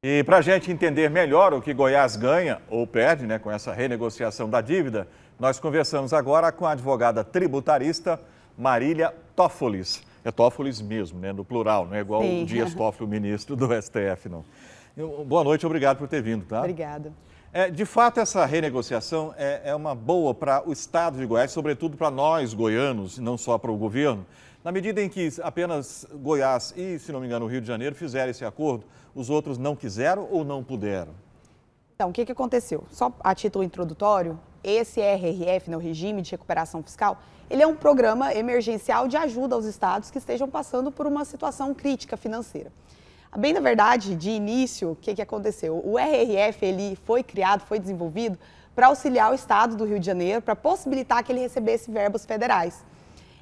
E para a gente entender melhor o que Goiás ganha ou perde né, com essa renegociação da dívida, nós conversamos agora com a advogada tributarista Marília Tófolis. É Tófolis mesmo, né, no plural, não é igual Sim. o Dias Toffoli, o ministro do STF, não. Boa noite, obrigado por ter vindo, tá? Obrigada. É, de fato, essa renegociação é, é uma boa para o Estado de Goiás, sobretudo para nós, goianos, não só para o governo, na medida em que apenas Goiás e, se não me engano, o Rio de Janeiro fizeram esse acordo, os outros não quiseram ou não puderam? Então, o que, que aconteceu? Só a título introdutório, esse RRF, né, o Regime de Recuperação Fiscal, ele é um programa emergencial de ajuda aos estados que estejam passando por uma situação crítica financeira. Bem, na verdade, de início, o que, que aconteceu? O RRF ele foi criado, foi desenvolvido para auxiliar o estado do Rio de Janeiro, para possibilitar que ele recebesse verbas federais.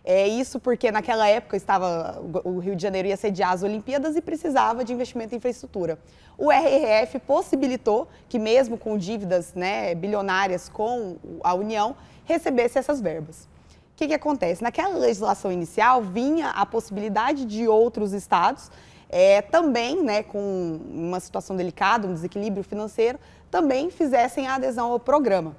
É isso porque naquela época estava o Rio de Janeiro ia sediar as Olimpíadas e precisava de investimento em infraestrutura. O RRF possibilitou que mesmo com dívidas né, bilionárias com a União recebesse essas verbas. O que, que acontece? Naquela legislação inicial vinha a possibilidade de outros estados é, também, né, com uma situação delicada, um desequilíbrio financeiro, também fizessem a adesão ao programa.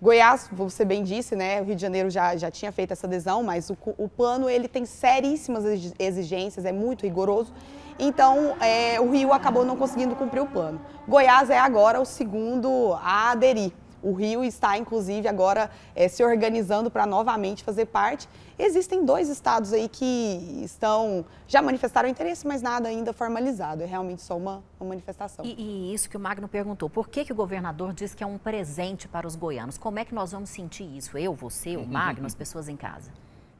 Goiás, você bem disse, né? O Rio de Janeiro já, já tinha feito essa adesão, mas o, o plano ele tem seríssimas exigências, é muito rigoroso. Então, é, o Rio acabou não conseguindo cumprir o plano. Goiás é agora o segundo a aderir. O Rio está, inclusive, agora é, se organizando para novamente fazer parte. Existem dois estados aí que estão já manifestaram interesse, mas nada ainda formalizado. É realmente só uma, uma manifestação. E, e, isso que o Magno perguntou: por que, que o governador diz que é um presente para os goianos? Como é que nós vamos sentir isso? Eu, você, o Magno, as pessoas em casa?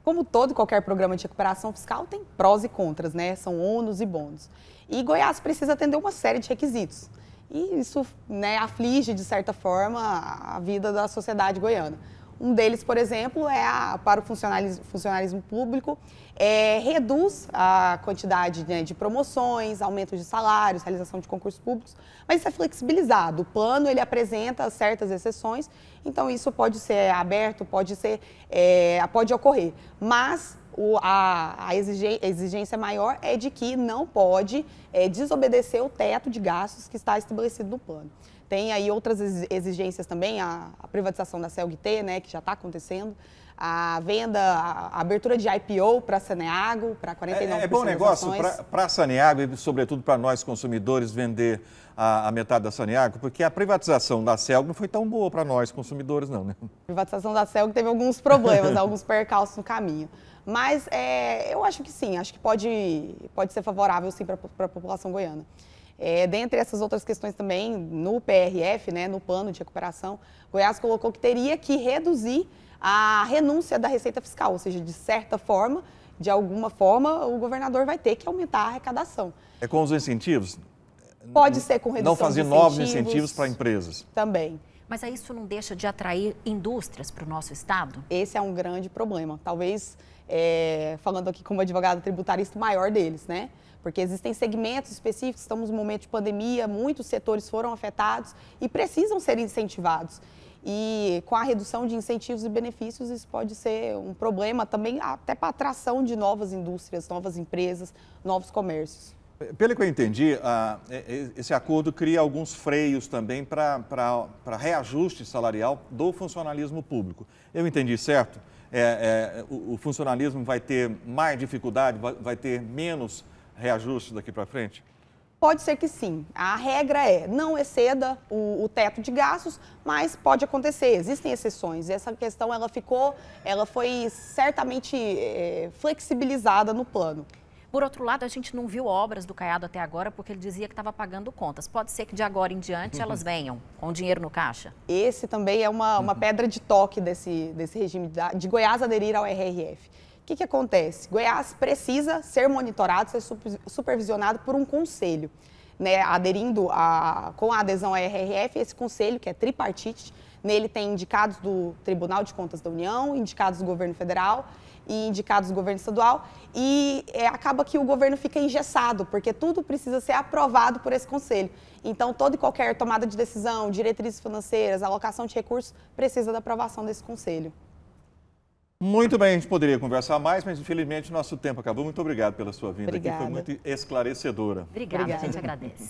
Como todo qualquer programa de recuperação fiscal, tem prós e contras, né? São ônus e bônus. E Goiás precisa atender uma série de requisitos. E isso né, aflige, de certa forma, a vida da sociedade goiana. Um deles, por exemplo, é a, para o funcionalismo, funcionalismo público, é, reduz a quantidade né, de promoções, aumentos de salários, realização de concursos públicos, mas isso é flexibilizado. O plano ele apresenta certas exceções, então isso pode ser aberto, pode ser, é, pode ocorrer. Mas o, a, a exigência, maior é de que não pode é, desobedecer o teto de gastos que está estabelecido no plano. Tem aí outras exigências também, a, a privatização da CELGT, né, que já está acontecendo, a venda, a abertura de IPO para a Saneago, para 49 É, é bom negócio para a Saneago e, sobretudo, para nós consumidores vender a, a, metade da Saneago, porque a privatização da Celg não foi tão boa para nós consumidores, não, né? A privatização da Celg teve alguns problemas, alguns percalços no caminho. Mas é, eu acho que sim, acho que pode, pode ser favorável sim para a população goiana. É, dentre essas outras questões também, no PRF, né, no plano de recuperação, Goiás colocou que teria que reduzir a renúncia da receita fiscal, ou seja, de certa forma, de alguma forma, o governador vai ter que aumentar a arrecadação. É com os incentivos? Pode ser com redução Não fazer incentivos, novos incentivos para empresas. Também. Mas aí isso não deixa de atrair indústrias para o nosso Estado? Esse é um grande problema. Talvez, é, falando aqui como advogado tributarista, maior deles, né? Porque existem segmentos específicos, estamos num momento de pandemia, muitos setores foram afetados e precisam ser incentivados. E com a redução de incentivos e benefícios, isso pode ser um problema também até para a atração de novas indústrias, novas empresas, novos comércios. Pelo que eu entendi, esse acordo cria alguns freios também para reajuste salarial do funcionalismo público. Eu entendi certo? É, é, o, funcionalismo vai ter mais dificuldade, vai, vai ter menos reajuste daqui para frente? Pode ser que sim. A regra é não exceda o, o, teto de gastos, mas pode acontecer. Existem exceções. Essa questão ela ficou, ela foi certamente é, flexibilizada no plano. Por outro lado, a gente não viu obras do Caiado até agora porque ele dizia que estava pagando contas. Pode ser que de agora em diante uhum. elas venham com dinheiro no caixa? Esse também é uma, uma uhum. pedra de toque desse, desse regime de, de Goiás aderir ao RRF. O que, que acontece? Goiás precisa ser monitorado, ser supervisionado por um conselho né, aderindo a, com a adesão à RRF, esse conselho, que é tripartite, nele tem indicados do Tribunal de Contas da União, indicados do governo federal e indicados do governo estadual. E é, acaba que o governo fica engessado, porque tudo precisa ser aprovado por esse conselho. Então, toda e qualquer tomada de decisão, diretrizes financeiras, alocação de recursos, precisa da aprovação desse conselho. Muito bem, a gente poderia conversar mais, mas infelizmente nosso tempo acabou. Muito obrigado pela sua vinda Obrigada. aqui, foi muito esclarecedora. Obrigada, Obrigada. a gente agradece.